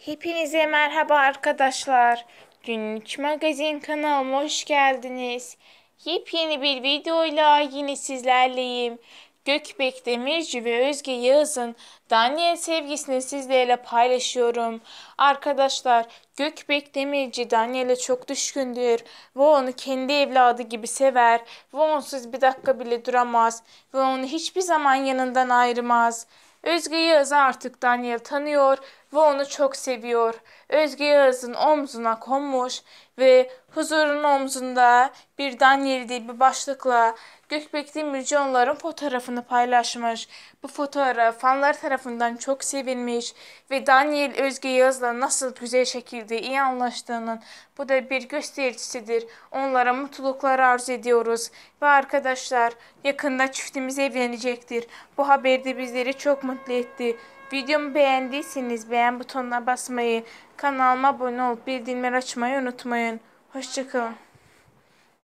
Hepinize merhaba arkadaşlar. Günlük Magazin kanalıma hoş geldiniz. Yepyeni bir videoyla yine sizlerleyim. Gökbek Demirci ve Özge Yağız'ın Daniel sevgisini sizlerle paylaşıyorum. Arkadaşlar Gökbek Demirci Daniel'e çok düşkündür ve onu kendi evladı gibi sever ve onsuz bir dakika bile duramaz ve onu hiçbir zaman yanından ayırmaz. Özge Yağız'ı artık Daniel tanıyor ve onu çok seviyor. Özge Yağız'ın omzuna konmuş ve huzurun omzunda bir Daniel diye bir başlıkla Gökbekli Mürci onların fotoğrafını paylaşmış. Bu fotoğraf fanlar tarafından çok sevilmiş ve Daniel Özge Yağız'la nasıl güzel şekilde iyi anlaştığının bu da bir göstericisidir. Onlara mutluluklar arzu ediyoruz ve arkadaşlar yakında çiftimiz evlenecektir. Bu haberde bizleri çok mutlu etti. Videomu beğendiyseniz beğen butonuna basmayı, kanalıma abone olup bildirimleri açmayı unutmayın. Hoşçakalın.